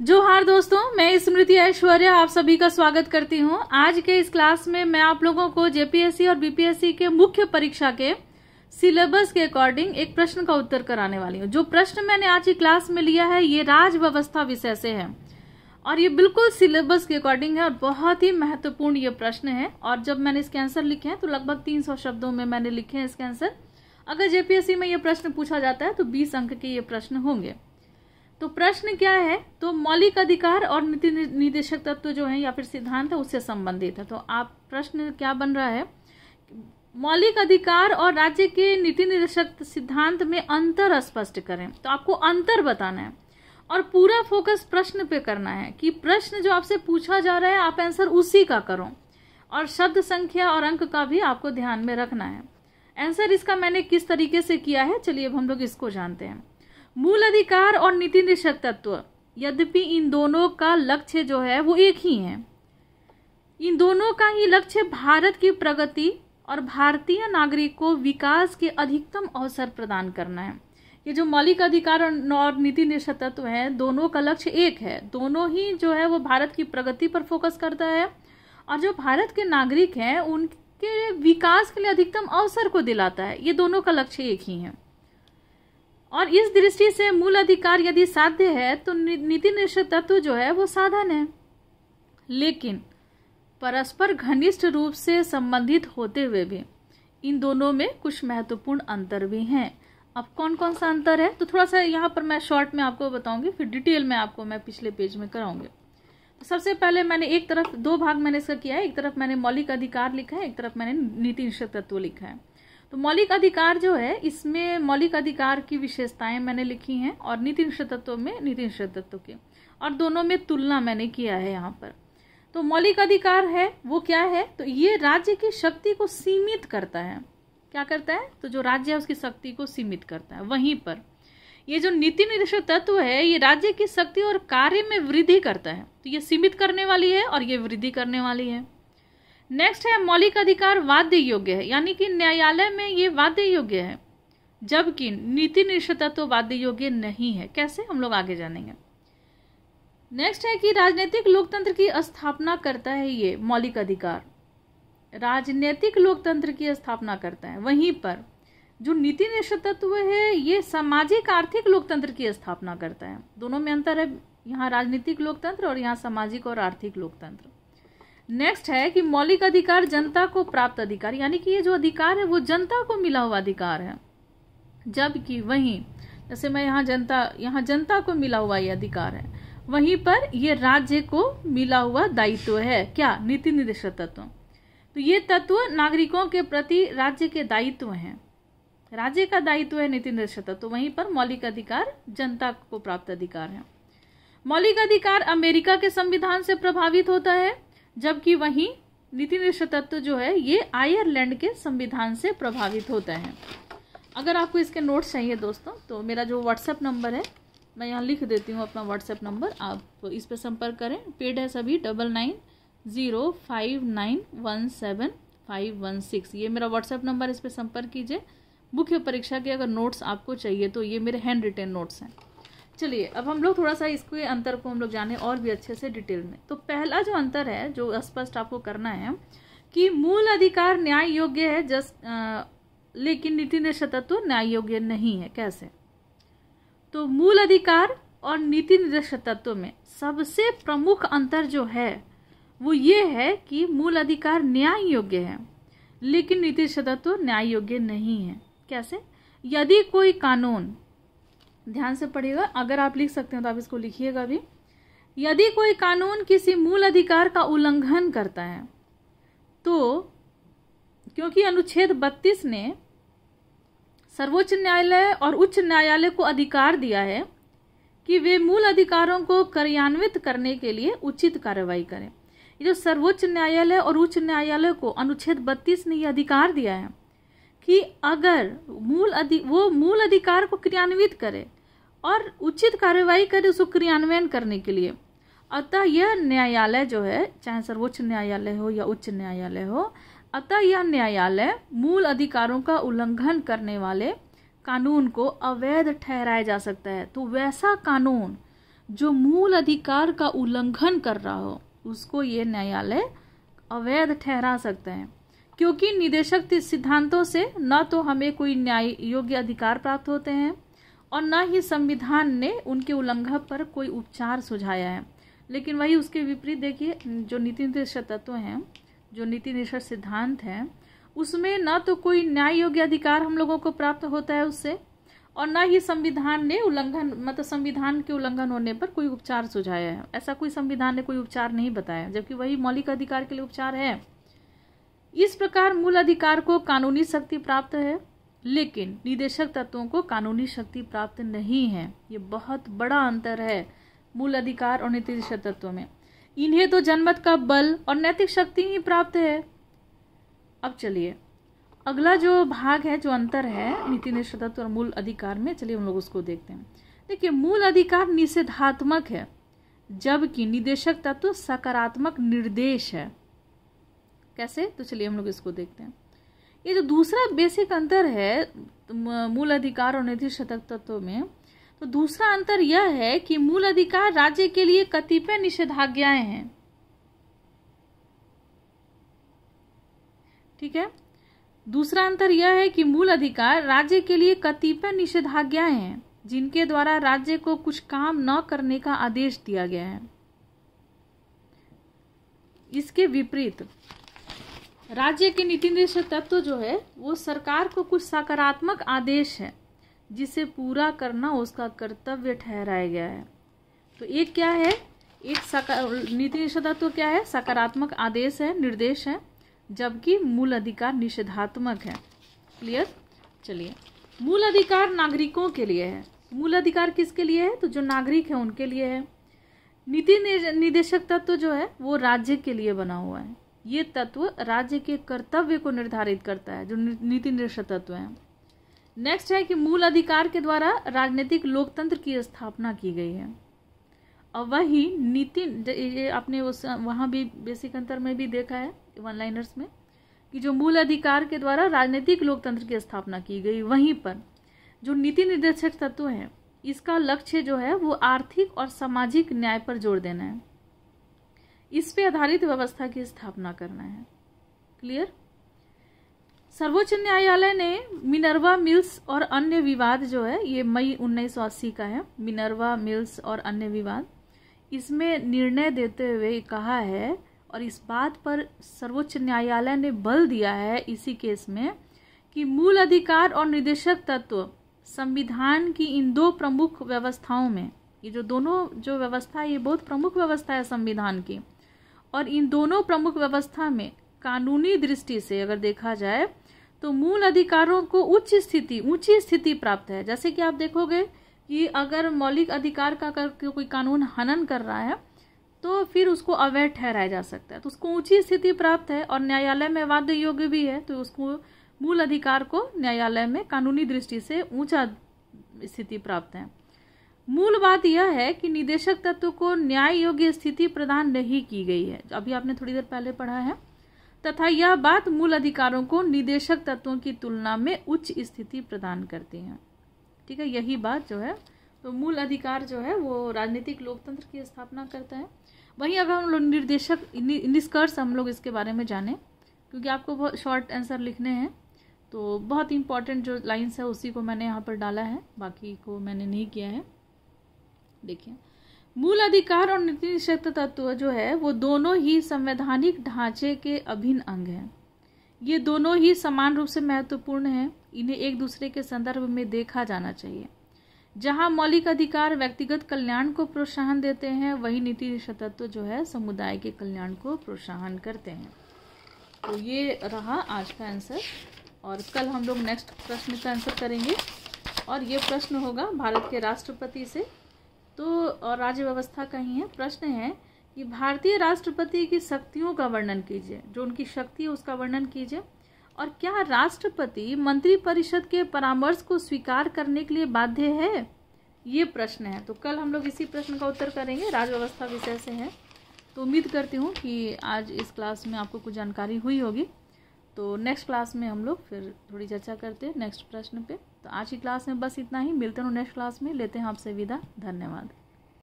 जो हार दोस्तों मैं स्मृति ऐश्वर्या आप सभी का स्वागत करती हूं आज के इस क्लास में मैं आप लोगों को जेपीएससी और बीपीएससी के मुख्य परीक्षा के सिलेबस के अकॉर्डिंग एक प्रश्न का उत्तर कराने वाली हूं जो प्रश्न मैंने आज की क्लास में लिया है ये राज व्यवस्था विषय से है और ये बिल्कुल सिलेबस के अकॉर्डिंग है और बहुत ही महत्वपूर्ण ये प्रश्न है और जब मैंने इसके आंसर लिखे हैं तो लगभग तीन शब्दों में मैंने लिखे हैं इसके आंसर अगर जेपीएससी में ये प्रश्न पूछा जाता है तो बीस अंक के ये प्रश्न होंगे तो प्रश्न क्या है तो मौलिक अधिकार और नीति निर्देशक तत्व जो है या फिर सिद्धांत है उससे संबंधित है तो आप प्रश्न क्या बन रहा है मौलिक अधिकार और राज्य के नीति निर्देशक सिद्धांत में अंतर स्पष्ट करें तो आपको अंतर बताना है और पूरा फोकस प्रश्न पे करना है कि प्रश्न जो आपसे पूछा जा रहा है आप आंसर उसी का करो और शब्द संख्या और अंक का भी आपको ध्यान में रखना है आंसर इसका मैंने किस तरीके से किया है चलिए अब हम लोग इसको जानते हैं मूल अधिकार और नीति निषेध तत्व यद्यपि इन दोनों का लक्ष्य जो है वो एक ही है इन दोनों का ही लक्ष्य भारत की प्रगति और भारतीय नागरिक को विकास के अधिकतम अवसर प्रदान करना है ये जो मौलिक अधिकार और नीति निषेध तत्व है दोनों का लक्ष्य एक है दोनों ही जो है वो भारत की प्रगति पर फोकस करता है और जो भारत के नागरिक हैं उनके विकास के लिए अधिकतम अवसर को दिलाता है ये दोनों का लक्ष्य एक ही है और इस दृष्टि से मूल अधिकार यदि साध्य है तो नीति निश्चय तत्व जो है वो साधन है लेकिन परस्पर घनिष्ठ रूप से संबंधित होते हुए भी इन दोनों में कुछ महत्वपूर्ण अंतर भी हैं अब कौन कौन सा अंतर है तो थोड़ा सा यहाँ पर मैं शॉर्ट में आपको बताऊंगी फिर डिटेल में आपको मैं पिछले पेज में कराऊंगी तो सबसे पहले मैंने एक तरफ दो भाग मैंने इसका किया है एक तरफ मैंने मौलिक अधिकार लिखा है एक तरफ मैंने नीति निश्चित तत्व लिखा है तो मौलिक अधिकार जो है इसमें मौलिक अधिकार की विशेषताएं मैंने लिखी हैं और नीति निषेध तत्व में नीति निषेध तत्व के और दोनों में तुलना मैंने किया है यहाँ पर तो मौलिक अधिकार है वो क्या है तो ये राज्य की शक्ति को सीमित करता है क्या करता है तो जो राज्य है उसकी शक्ति को सीमित करता है वहीं पर ये जो नीति निर्देशक तत्व है ये राज्य की शक्ति और कार्य में वृद्धि करता है तो ये सीमित करने वाली है और ये वृद्धि करने वाली है नेक्स्ट है मौलिक अधिकार वाद्य योग्य है यानी कि न्यायालय में ये वाद्य योग्य है जबकि नीति निष्ठता तो वाद्य योग्य नहीं है कैसे हम लोग आगे जानेंगे नेक्स्ट है कि राजनीतिक लोकतंत्र की स्थापना करता है ये मौलिक अधिकार राजनीतिक लोकतंत्र की स्थापना करता है वहीं पर जो नीति निष्ठत्व तत्व है ये सामाजिक आर्थिक लोकतंत्र की स्थापना करता है दोनों में अंतर है यहाँ राजनीतिक लोकतंत्र और यहाँ सामाजिक और आर्थिक लोकतंत्र नेक्स्ट है कि मौलिक अधिकार जनता को प्राप्त अधिकार यानी कि ये जो अधिकार है वो जनता को मिला हुआ अधिकार है जबकि वहीं जैसे मैं यहाँ जनता यहाँ जनता को मिला हुआ ये अधिकार है वहीं पर ये राज्य को मिला हुआ दायित्व है क्या नीति निर्देशक तत्व तो ये तत्व नागरिकों के प्रति राज्य के दायित्व हैं राज्य का दायित्व है नीति निर्देशक तत्व तो वहीं पर मौलिक अधिकार जनता को प्राप्त अधिकार है मौलिक अधिकार अमेरिका के संविधान से प्रभावित होता है जबकि वहीं नीति निष्ठ तत्व जो है ये आयरलैंड के संविधान से प्रभावित होता है अगर आपको इसके नोट्स चाहिए दोस्तों तो मेरा जो व्हाट्सएप नंबर है मैं यहाँ लिख देती हूँ अपना व्हाट्सएप नंबर आप इस पर संपर्क करें पेड है सभी double nine zero five nine one seven five one six ये मेरा व्हाट्सएप नंबर इस पर संपर्क कीजिए मुख्य परीक्षा के अगर नोट्स आपको चाहिए तो ये मेरे हैंड रिटेन नोट्स हैं चलिए अब हम लोग थोड़ा सा इसके अंतर को हम लोग जाने और भी अच्छे से डिटेल में तो पहला जो अंतर है जो स्पष्ट आपको करना है कि मूल अधिकार न्याय योग्य है जस आ, लेकिन नीति तत्व न्याय योग्य नहीं है कैसे तो मूल अधिकार और नीति निर्देशकत्व में सबसे प्रमुख अंतर जो है वो ये है कि मूल अधिकार न्याय योग्य है लेकिन नीति निर्देशकत्व न्याय योग्य नहीं है कैसे यदि कोई कानून ध्यान से पढ़िएगा अगर आप लिख सकते हो तो आप इसको लिखिएगा भी यदि कोई कानून किसी मूल अधिकार का उल्लंघन करता है तो क्योंकि अनुच्छेद 32 ने सर्वोच्च न्यायालय और उच्च न्यायालय को अधिकार दिया है कि वे मूल अधिकारों को क्रियान्वित करने के लिए उचित कार्रवाई करें ये जो सर्वोच्च न्यायालय और उच्च न्यायालय को अनुच्छेद 32 ने यह अधिकार दिया है कि अगर मूल अधि वो मूल अधिकार को क्रियान्वित करे और उचित कार्यवाही करे उसको क्रियान्वयन करने के लिए अतः यह न्यायालय जो है चाहे सर्वोच्च न्यायालय हो या उच्च न्यायालय हो अतः यह न्यायालय मूल अधिकारों का उल्लंघन करने वाले कानून को अवैध ठहराया जा सकता है तो वैसा कानून जो मूल अधिकार का उल्लंघन कर रहा हो उसको ये न्यायालय अवैध ठहरा सकते हैं क्योंकि निदेशक सिद्धांतों से न तो हमें कोई न्याय योग्य अधिकार प्राप्त होते हैं और न ही संविधान ने उनके उल्लंघन पर कोई उपचार सुझाया है लेकिन वही उसके विपरीत देखिए जो नीति निर्देश तत्व हैं जो नीति निर्देश सिद्धांत हैं उसमें ना तो कोई न्याय योग्य अधिकार हम लोगों को प्राप्त होता है उससे और ना ही संविधान ने उल्लंघन मतलब संविधान के उल्लंघन होने पर कोई उपचार सुझाया है ऐसा कोई संविधान ने कोई उपचार नहीं बताया जबकि वही मौलिक अधिकार के लिए उपचार है इस प्रकार मूल अधिकार को कानूनी शक्ति प्राप्त है लेकिन निदेशक तत्वों को कानूनी शक्ति प्राप्त नहीं है ये बहुत बड़ा अंतर है मूल अधिकार और निदेशक तत्व में इन्हें तो जनमत का बल और नैतिक शक्ति ही प्राप्त है अब चलिए अगला जो भाग है जो अंतर है नीति तत्व और मूल अधिकार में चलिए हम लोग उसको देखते हैं देखिए मूल अधिकार निषेधात्मक है जबकि निदेशक तत्व सकारात्मक निर्देश है कैसे तो चलिए हम लोग इसको देखते हैं ये जो दूसरा बेसिक अंतर है मूल अधिकार और निधि शतक तत्व में तो दूसरा अंतर यह है कि मूल अधिकार राज्य के लिए कतिपय निषेधाज्ञाएं हैं ठीक है दूसरा अंतर यह है कि मूल अधिकार राज्य के लिए कतिपय निषेधाज्ञाएं हैं जिनके द्वारा राज्य को कुछ काम न करने का आदेश दिया गया है इसके विपरीत राज्य के नीति निर्देश तत्व जो है वो सरकार को कुछ सकारात्मक आदेश है जिसे पूरा करना उसका कर्तव्य ठहराया गया है तो एक क्या है एक नीति तत्व तो क्या है सकारात्मक आदेश है निर्देश है जबकि मूल अधिकार निषेधात्मक है क्लियर चलिए मूल अधिकार नागरिकों के लिए है मूल अधिकार किसके लिए है तो जो नागरिक है उनके लिए है नीति निर्देशक तत्व तो जो है वो राज्य के लिए बना हुआ है ये तत्व राज्य के कर्तव्य को निर्धारित करता है जो नीति निर्देश तत्व है नेक्स्ट है कि मूल अधिकार के द्वारा राजनीतिक लोकतंत्र की स्थापना की गई है और वही नीति ये आपने उस वहाँ भी बेसिक अंतर में भी देखा है वन लाइनर्स में कि जो मूल अधिकार के द्वारा राजनीतिक लोकतंत्र की स्थापना की गई वहीं पर जो नीति निर्देशक तत्व है इसका लक्ष्य जो है वो आर्थिक और सामाजिक न्याय पर जोर देना है इस पे आधारित व्यवस्था की स्थापना करना है क्लियर सर्वोच्च न्यायालय ने मिनरवा मिल्स और अन्य विवाद जो है ये मई उन्नीस का है मिनरवा मिल्स और अन्य विवाद इसमें निर्णय देते हुए कहा है और इस बात पर सर्वोच्च न्यायालय ने बल दिया है इसी केस में कि मूल अधिकार और निदेशक तत्व संविधान की इन दो प्रमुख व्यवस्थाओं में ये जो दोनों जो व्यवस्था है ये बहुत प्रमुख व्यवस्था है संविधान की और इन दोनों प्रमुख व्यवस्था में कानूनी दृष्टि से अगर देखा जाए तो मूल अधिकारों को उच्च स्थिति ऊंची स्थिति प्राप्त है जैसे कि आप देखोगे कि अगर मौलिक अधिकार का कर कोई कानून हनन कर रहा है तो फिर उसको अवैध ठहराया जा सकता है तो उसको ऊंची स्थिति प्राप्त है और न्यायालय में वाद्य योग्य भी है तो उसको मूल अधिकार को न्यायालय में कानूनी दृष्टि से ऊंचा स्थिति प्राप्त है मूल बात यह है कि निदेशक तत्व को न्याय योग्य स्थिति प्रदान नहीं की गई है अभी आपने थोड़ी देर पहले पढ़ा है तथा यह बात मूल अधिकारों को निदेशक तत्वों की तुलना में उच्च स्थिति प्रदान करती है ठीक है यही बात जो है तो मूल अधिकार जो है वो राजनीतिक लोकतंत्र की स्थापना करता है वहीं अगर हम लोग निर्देशक निष्कर्ष हम लोग इसके बारे में जाने क्योंकि आपको बहुत शॉर्ट आंसर लिखने हैं तो बहुत इंपॉर्टेंट जो लाइन्स है उसी को मैंने यहाँ पर डाला है बाकी को मैंने नहीं किया है देखिए मूल अधिकार और नीति निषेध तत्व जो है वो दोनों ही संवैधानिक ढांचे के अभिन्न अंग हैं ये दोनों ही समान रूप से महत्वपूर्ण हैं इन्हें एक दूसरे के संदर्भ में देखा जाना चाहिए जहाँ मौलिक अधिकार व्यक्तिगत कल्याण को प्रोत्साहन देते हैं वही नीति निषेध तत्व जो है समुदाय के कल्याण को प्रोत्साहन करते हैं तो ये रहा आज का आंसर और कल हम लोग नेक्स्ट प्रश्न का आंसर करेंगे और ये प्रश्न होगा भारत के राष्ट्रपति से तो और राज्य व्यवस्था का ही है प्रश्न है कि भारतीय राष्ट्रपति की शक्तियों का वर्णन कीजिए जो उनकी शक्ति है उसका वर्णन कीजिए और क्या राष्ट्रपति मंत्रिपरिषद के परामर्श को स्वीकार करने के लिए बाध्य है ये प्रश्न है तो कल हम लोग इसी प्रश्न का उत्तर करेंगे राज्य व्यवस्था विषय से है तो उम्मीद करती हूँ कि आज इस क्लास में आपको कुछ जानकारी हुई होगी तो नेक्स्ट क्लास में हम लोग फिर थोड़ी चर्चा करते हैं नेक्स्ट प्रश्न पे तो आज की क्लास में बस इतना ही मिलते हैं नेक्स्ट क्लास में लेते हैं आपसे विदा धन्यवाद